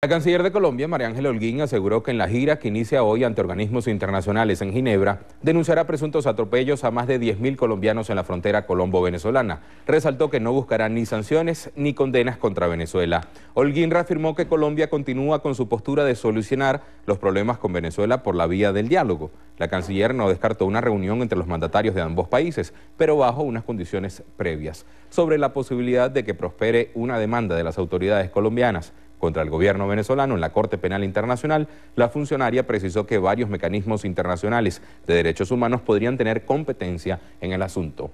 La canciller de Colombia, María Ángela Holguín, aseguró que en la gira que inicia hoy ante organismos internacionales en Ginebra, denunciará presuntos atropellos a más de 10.000 colombianos en la frontera colombo-venezolana. Resaltó que no buscará ni sanciones ni condenas contra Venezuela. Holguín reafirmó que Colombia continúa con su postura de solucionar los problemas con Venezuela por la vía del diálogo. La canciller no descartó una reunión entre los mandatarios de ambos países, pero bajo unas condiciones previas, sobre la posibilidad de que prospere una demanda de las autoridades colombianas contra el gobierno venezolano en la Corte Penal Internacional, la funcionaria precisó que varios mecanismos internacionales de derechos humanos podrían tener competencia en el asunto.